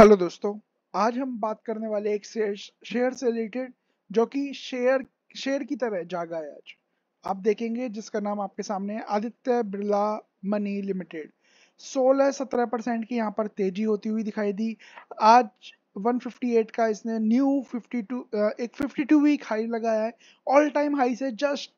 hello दोस्तों आज हम बात करने वाले एक शेयर शेयर से रिलेटेड जो कि शेयर शेयर की तरह जागा है आज आप देखेंगे जिसका नाम आपके सामने है Aditya Birla money limited 16-17 percent की यहाँ पर तेजी होती हुई दिखाई दी आज 158 का इसने न्यू 52 एक 52 वीक हाई लगाया है ऑल टाइम हाई से जस्ट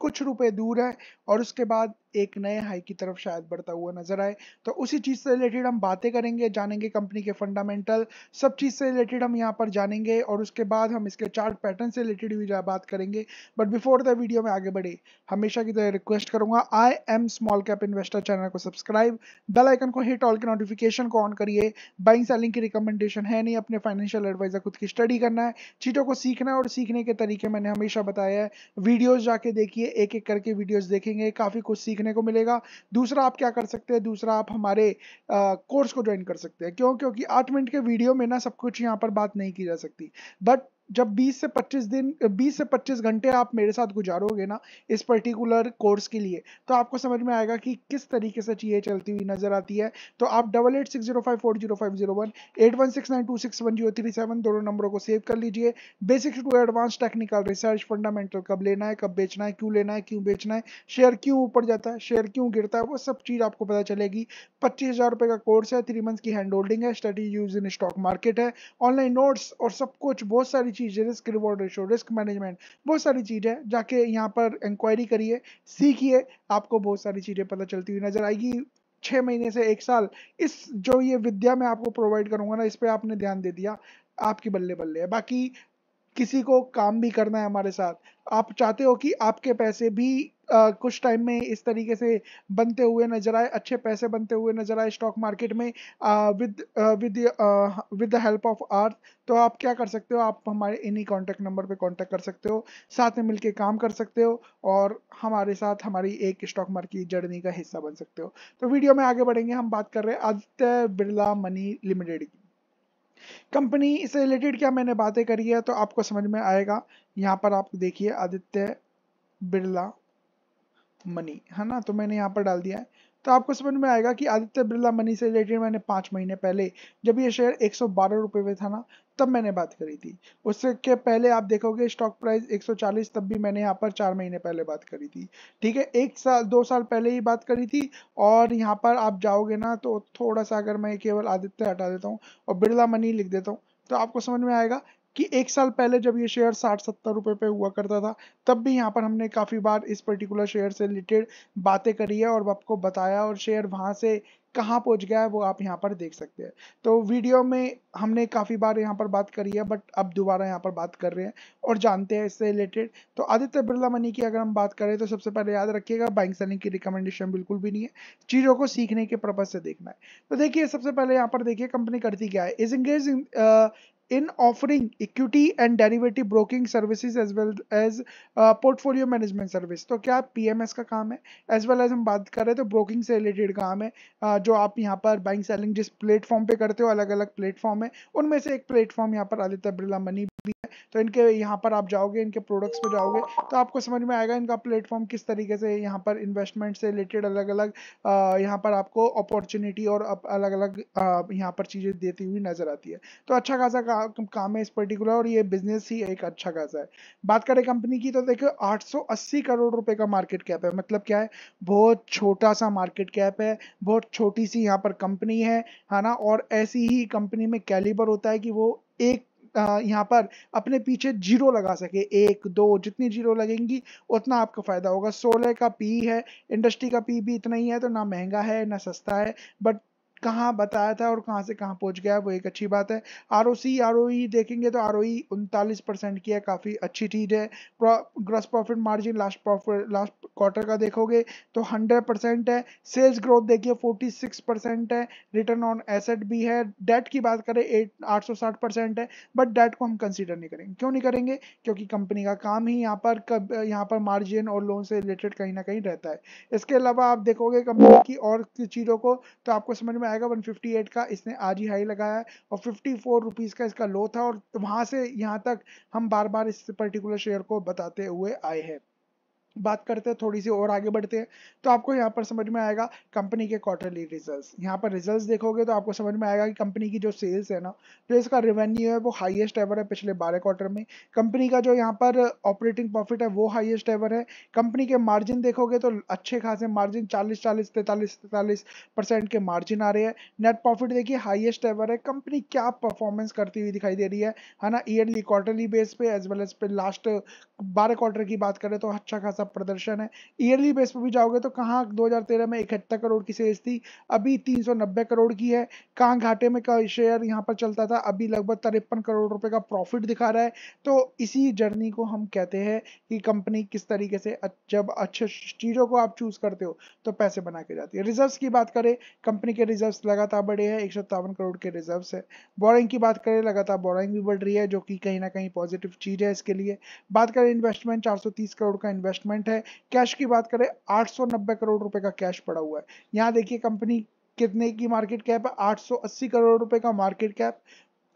कुछ रुपए दूर है और उसके बाद एक नए हाई की तरफ शायद बढ़ता हुआ नजर आए तो उसी चीज से रिलेटेड हम बातें करेंगे जानेंगे कंपनी के फंडामेंटल सब चीज से रिलेटेड हम यहाँ पर जानेंगे और उसके बाद हम इसके चार्ट पैटर्न से रिलेटेड भी बात करेंगे बट बिफोर द वीडियो में आगे बढ़े हमेशा की तरह रिक्वेस्ट करूंगा I am small cap investor channel को सब्सक्राइब बेल आइकन को हिट ऑल के नोटिफिकेशन को ऑन करिए बाइंग सेलिंग की रिकमेंडेशन है नहीं अपने फाइनेंशियल एडवाइजर खुद की स्टडी करना है चीजों को सीखना है और सीखने के तरीके मैंने हमेशा बताया है वीडियोज जाके देखिए एक एक करके वीडियोज देखेंगे काफी कुछ सीख सीखने को मिलेगा दूसरा आप क्या कर सकते हैं दूसरा आप हमारे कोर्स को ज्वाइन कर सकते हैं क्यों क्योंकि आठ मिनट के वीडियो में ना सब कुछ यहाँ पर बात नहीं की जा सकती बट जब 20 से 25 दिन 20 से 25 घंटे आप मेरे साथ गुजारोगे ना इस पर्टिकुलर कोर्स के लिए तो आपको समझ में आएगा कि किस तरीके से चीज़ें चलती हुई नजर आती है तो आप double eight six zero five four zero five zero one eight one six nine two six one zero three seven दोनों नंबरों को सेव कर लीजिए basics to advance technical research fundamental कब लेना है कब बेचना है क्यों लेना है क्यों बेचना है शेयर क्यों ऊपर जाता है शेयर क्यों गिरता है वो सब चीज़ आपको पता चलेगी पच्चीस हज़ार रुपये का कोर्स है थ्री मंथ्स की हैंड होल्डिंग है study use in stock market है ऑनलाइन नोट्स और सब कुछ बहुत सारी चीज़ है risk reward ratio risk management बहुत सारी चीज़ है जाके यहाँ पर इंक्वायरी करिए सीखिए आपको बहुत सारी चीज़ें पता चलती हुई नज़र आएगी छह महीने से एक साल इस जो ये विद्या मैं आपको प्रोवाइड करूंगा ना इस पर आपने ध्यान दे दिया आपकी बल्ले बल्ले है बाकी किसी को काम भी करना है हमारे साथ आप चाहते हो कि आपके पैसे भी कुछ टाइम में इस तरीके से बनते हुए नजर आए अच्छे पैसे बनते हुए नजर आए स्टॉक मार्केट में with with with the help of आर्थ तो आप क्या कर सकते हो आप हमारे इन्हीं कॉन्टैक्ट नंबर पे कॉन्टैक्ट कर सकते हो साथ में मिलके काम कर सकते हो और हमारे साथ हमारी एक स्टॉक मार्केट जर्नी का हिस्सा बन सकते हो तो वीडियो में आगे बढ़ेंगे हम बात कर रहे हैं आदित्य बिरला मनी लिमिटेड की कंपनी से रिलेटेड क्या मैंने बातें करी है तो आपको समझ में आएगा यहाँ पर आप देखिए आदित्य बिरला मनी है ना तो मैंने यहाँ पर डाल दिया है तो आपको समझ में आएगा कि आदित्य बिरला मनी से रिलेटेड मैंने पाँच महीने पहले जब ये शेयर एक सौ में था ना तब मैंने बात करी थी उससे के पहले आप देखोगे स्टॉक प्राइस 140 तब भी मैंने यहाँ पर चार महीने पहले बात करी थी ठीक है एक साल दो साल पहले ही बात करी थी और यहाँ पर आप जाओगे ना तो थोड़ा सा अगर मैं केवल आदित्य हटा देता हूँ और बिरला मनी लिख देता हूँ तो आपको समझ में आएगा कि एक साल पहले जब ये शेयर साठ सत्तर रुपये पे हुआ करता था तब भी यहाँ पर हमने काफ़ी बार इस पर्टिकुलर शेयर से रिलेटेड बातें करी है और आपको बताया और शेयर वहाँ से कहाँ पहुँच गया है वो आप यहाँ पर देख सकते हैं तो वीडियो में हमने काफ़ी बार यहाँ पर बात करी है बट अब दोबारा यहाँ पर बात कर रहे हैं और जानते हैं इससे रिलेटेड तो आदित्य बिरला मनी की अगर हम बात करें तो सबसे पहले याद रखिएगा बाइंग सेलिंग की रिकमेंडेशन बिल्कुल भी नहीं है चीज़ों को सीखने के पर्पज़ से देखना है तो देखिए सबसे पहले यहाँ पर देखिए कंपनी करती क्या है is engage in offering equity and derivative broking services as well as portfolio management service तो क्या PMS का काम है as well as हम बात कर रहे तो broking से related काम है uh, जो आप यहाँ पर buying selling जिस platform पे करते हो अलग अलग platform है उनमें से एक platform यहाँ पर आदित्य बिरला मनी कंपनी है तो इनके यहाँ पर आप जाओगे इनके प्रोडक्ट्स पर जाओगे तो आपको समझ में आएगा इनका प्लेटफॉर्म किस तरीके से यहाँ पर इन्वेस्टमेंट से रिलेटेड अलग अलग यहाँ पर आपको अपॉर्चुनिटी और अलग अलग यहाँ पर चीज़ें देती हुई नज़र आती है तो अच्छा खासा का, काम है इस पर्टिकुलर और ये बिजनेस ही एक अच्छा खासा है बात करें कंपनी की तो देखो 880 करोड़ रुपए का मार्केट कैप है मतलब क्या है बहुत छोटा सा मार्केट कैप है बहुत छोटी सी यहाँ पर कंपनी है है ना और ऐसी ही कंपनी में कैलिबर होता है कि वो एक यहाँ पर अपने पीछे जीरो लगा सके एक दो जितनी जीरो लगेंगी उतना आपको फ़ायदा होगा सोलह का पी है इंडस्ट्री का पी भी इतना ही है तो ना महंगा है ना सस्ता है बट कहाँ बताया था और कहाँ से कहाँ पहुँच गया वो एक अच्छी बात है R O C R O ई देखेंगे तो आर ओ ई उनतालीस परसेंट की है काफ़ी अच्छी चीज़ है gross profit margin last profit last quarter का देखोगे तो हंड्रेड परसेंट है सेल्स ग्रोथ देखिए फोर्टी सिक्स परसेंट है रिटर्न ऑन एसेट भी है डेट की बात करें एट आठ सौ साठ परसेंट है बट डेट को हम कंसिडर नहीं करेंगे क्यों नहीं करेंगे क्योंकि कंपनी का काम ही यहाँ पर कब यहाँ पर मार्जिन और लोन से रिलेटेड कहीं ना कहीं रहता है इसके अलावा आप देखोगे कंपनी की और चीज़ों को तो आपको समझ में में आएगा 158 का इसने आज ही हाई लगाया और फिफ्टी फोर रुपीज़ का इसका लो था और वहाँ से यहाँ तक हम बार बार इस पर्टिकुलर शेयर को बताते हुए आए हैं बात करते हैं थोड़ी सी और आगे बढ़ते हैं तो आपको यहाँ पर समझ में आएगा कंपनी के क्वार्टरली रिजल्ट्स यहाँ पर रिजल्ट्स देखोगे तो आपको समझ में आएगा कि कंपनी की जो सेल्स है ना जो तो इसका रेवेन्यू है वो हाईएस्ट एवर है पिछले बारह क्वार्टर में कंपनी का जो यहाँ पर ऑपरेटिंग प्रॉफिट है वो हाइएस्ट एवर है कंपनी के मार्जिन देखोगे तो अच्छे खासे मार्जिन चालीस चालीस तैंतालीस तैंतालीस परसेंट के मार्जिन आ रहे हैं नेट प्रॉफिट देखिए हाइएस्ट एवर है कंपनी क्या परफॉर्मेंस करती हुई दिखाई दे रही है है ना ईयरली क्वार्टरली बेस पे एज वेल एज पे लास्ट बारह क्वार्टर की बात करें तो अच्छा खासा प्रदर्शन है ईयरली बेस पर भी जाओगे तो कहाँ 2013 में इकहत्तर करोड़ की सेल्स थी अभी 390 करोड़ की है कहाँ घाटे में का शेयर यहाँ पर चलता था अभी लगभग तिरपन करोड़ रुपए का प्रॉफिट दिखा रहा है तो इसी जर्नी को हम कहते हैं कि कंपनी किस तरीके से जब अच्छे चीज़ों को आप चूज करते हो तो पैसे बना के जाती है रिजर्व की बात करें कंपनी के रिजर्व लगातार बढ़े हैं एक करोड़ के रिजर्व है बोरिंग की बात करें लगातार बोरिंग भी बढ़ रही है जो कि कहीं ना कहीं पॉजिटिव चीज़ है इसके लिए बात करें इन्वेस्टमेंट 430 करोड़ का इन्वेस्टमेंट इन्वेस्टमेंट है कैश की बात करें नब्बे करोड़ रुपए का कैश पड़ा हुआ है यहाँ देखिए कंपनी कितने की मार्केट कैप है अस्सी करोड़ रुपए का मार्केट कैप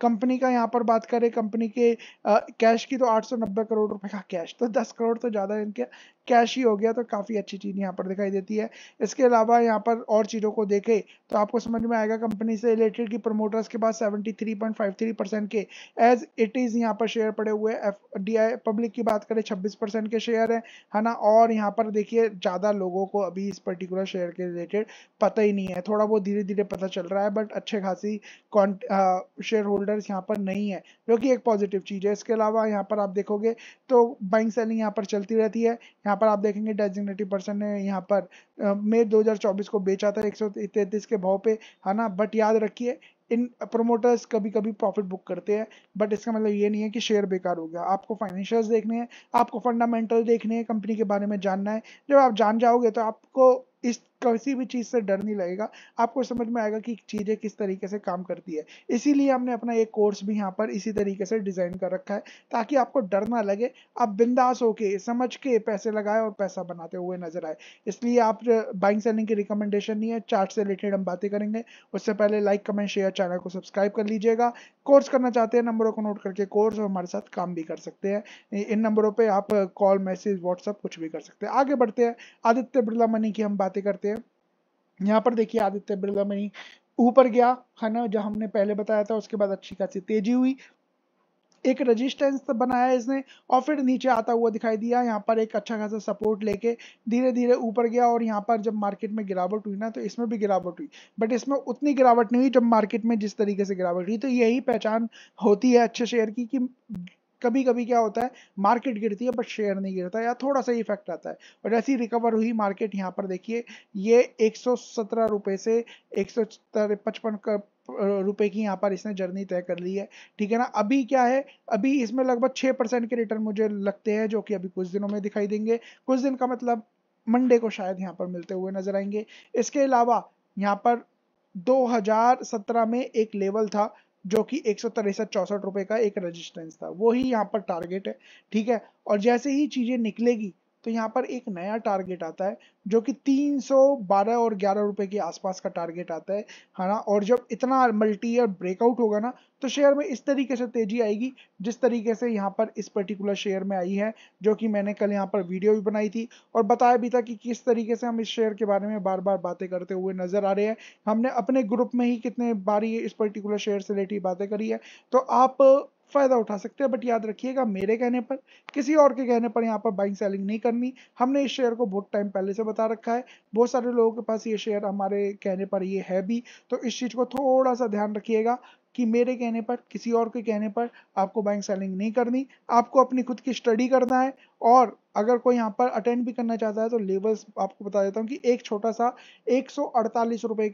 कंपनी का यहाँ पर बात करें कंपनी के आ, कैश की तो 890 करोड़ रुपए का कैश तो 10 करोड़ तो ज़्यादा इनके कैश ही हो गया तो काफ़ी अच्छी चीज़ यहाँ पर दिखाई देती है इसके अलावा यहाँ पर और चीज़ों को देखें तो आपको समझ में आएगा कंपनी से रिलेटेड कि प्रमोटर्स के पास 73.53 परसेंट के एज इट इज़ यहाँ पर शेयर पड़े हुए एफ डी आई पब्लिक की बात करें 26 परसेंट के शेयर हैं है ना और यहाँ पर देखिए ज़्यादा लोगों को अभी इस पर्टिकुलर शेयर के रिलेटेड पता ही नहीं है थोड़ा बहुत धीरे धीरे पता चल रहा है बट अच्छे खासी शेयर होल्डर्स यहाँ पर नहीं है जो कि एक पॉजिटिव चीज़ है इसके अलावा यहाँ पर आप देखोगे तो बाइंग सेलिंग यहाँ पर चलती रहती है यहाँ पर आप देखेंगे डेजिग्नेटिव पर्सन ने यहाँ पर मई दो को बेचा था एक के भाव पे है ना बट याद रखिए इन प्रोमोटर्स कभी कभी प्रॉफिट बुक करते हैं बट इसका मतलब ये नहीं है कि शेयर बेकार हो गया आपको फाइनेंशियल्स देखने हैं आपको फंडामेंटल देखने हैं कंपनी के बारे में जानना है जब आप जान जाओगे तो आपको इस किसी भी चीज़ से डर नहीं लगेगा आपको समझ में आएगा कि चीज़ें किस तरीके से काम करती है इसीलिए हमने अपना एक कोर्स भी यहाँ पर इसी तरीके से डिज़ाइन कर रखा है ताकि आपको डर ना लगे आप बिंदास होके समझ के पैसे लगाए और पैसा बनाते हुए नजर आए इसलिए आप बाइंग सेलिंग की रिकमेंडेशन नहीं है चार्ट से रिलेटेड हम बातें करेंगे उससे पहले लाइक कमेंट शेयर चैनल को सब्सक्राइब कर लीजिएगा कोर्स करना चाहते हैं नंबरों को नोट करके कोर्स और हमारे साथ काम भी कर सकते हैं इन नंबरों पर आप कॉल मैसेज व्हाट्सअप कुछ भी कर सकते हैं आगे बढ़ते हैं आदित्य बिरला मनी की हम बातें करते हैं यहाँ पर देखिए आदित्य बिरला मनी ऊपर गया है ना जो हमने पहले बताया था उसके बाद अच्छी खासी तेजी हुई एक रेजिस्टेंस बनाया इसने और फिर नीचे आता हुआ दिखाई दिया यहाँ पर एक अच्छा खासा सपोर्ट लेके धीरे धीरे ऊपर गया और यहाँ पर जब मार्केट में गिरावट हुई ना तो इसमें भी गिरावट हुई बट इसमें उतनी गिरावट नहीं हुई जब मार्केट में जिस तरीके से गिरावट हुई तो यही पहचान होती है अच्छे शेयर की कि कभी कभी क्या होता है मार्केट गिरती है बट शेयर नहीं गिरता या थोड़ा सा इफेक्ट आता है और ऐसी रिकवर हुई मार्केट यहाँ पर देखिए ये एक रुपए से एक सौ रुपए की यहाँ पर इसने जर्नी तय कर ली है ठीक है ना अभी क्या है अभी इसमें लगभग छः परसेंट के रिटर्न मुझे लगते हैं जो कि अभी कुछ दिनों में दिखाई देंगे कुछ दिन का मतलब मंडे को शायद यहाँ पर मिलते हुए नजर आएंगे इसके अलावा यहाँ पर 2017 में एक लेवल था जो कि एक सौ तिरसठ चौसठ रुपए का एक रेजिस्टेंस था वो ही यहाँ पर टारगेट है ठीक है और जैसे ही चीजें निकलेगी तो यहाँ पर एक नया टारगेट आता है जो कि 312 और ग्यारह रुपए के आसपास का टारगेट आता है है ना और जब इतना मल्टी ईयर ब्रेकआउट होगा ना तो शेयर में इस तरीके से तेजी आएगी जिस तरीके से यहाँ पर इस पर्टिकुलर शेयर में आई है जो कि मैंने कल यहाँ पर वीडियो भी बनाई थी और बताया भी था कि किस तरीके से हम इस शेयर के बारे में बार बार बातें करते हुए नजर आ रहे हैं हमने अपने ग्रुप में ही कितने बार ये इस पर्टिकुलर शेयर से रिलेटेड बातें करी है तो आप फ़ायदा उठा सकते हैं बट याद रखिएगा मेरे कहने पर किसी और के कहने पर यहाँ पर बाइंग सेलिंग नहीं करनी हमने इस शेयर को बहुत टाइम पहले से बता रखा है बहुत सारे लोगों के पास ये शेयर हमारे कहने पर ये है भी तो इस चीज़ को थोड़ा सा ध्यान रखिएगा कि मेरे कहने पर किसी और के कहने पर आपको बाइंग सेलिंग नहीं करनी आपको अपनी खुद की स्टडी करना है और अगर कोई यहाँ पर अटेंड भी करना चाहता है तो लेवल्स आपको बता देता हूँ कि एक छोटा सा एक सौ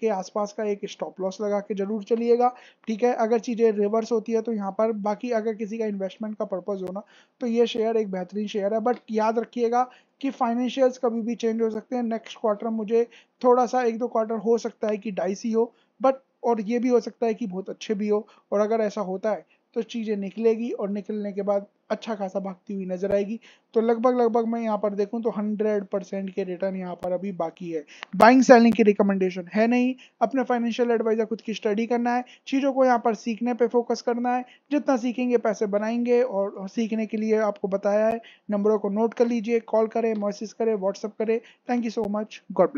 के आसपास का एक स्टॉप लॉस लगा के जरूर चलिएगा ठीक है अगर चीज़ें रिवर्स होती है तो यहाँ पर बाकी अगर किसी का इन्वेस्टमेंट का पर्पज़ होना तो ये शेयर एक बेहतरीन शेयर है बट याद रखिएगा कि फाइनेंशियल्स कभी भी चेंज हो सकते हैं नेक्स्ट क्वार्टर मुझे थोड़ा सा एक दो क्वार्टर हो सकता है कि डाइसी हो बट और ये भी हो सकता है कि बहुत अच्छे भी हो और अगर ऐसा होता है तो चीज़ें निकलेगी और निकलने के बाद अच्छा खासा भागती हुई नजर आएगी तो लगभग लगभग मैं यहाँ पर देखूँ तो 100 परसेंट के रिटर्न यहाँ पर अभी बाकी है बाइंग सेलिंग की रिकमेंडेशन है नहीं अपने फाइनेंशियल एडवाइजर खुद की स्टडी करना है चीज़ों को यहाँ पर सीखने पे फोकस करना है जितना सीखेंगे पैसे बनाएंगे और सीखने के लिए आपको बताया है नंबरों को नोट कर लीजिए कॉल करें मैसेज करें व्हाट्सअप करें thank you so much God bless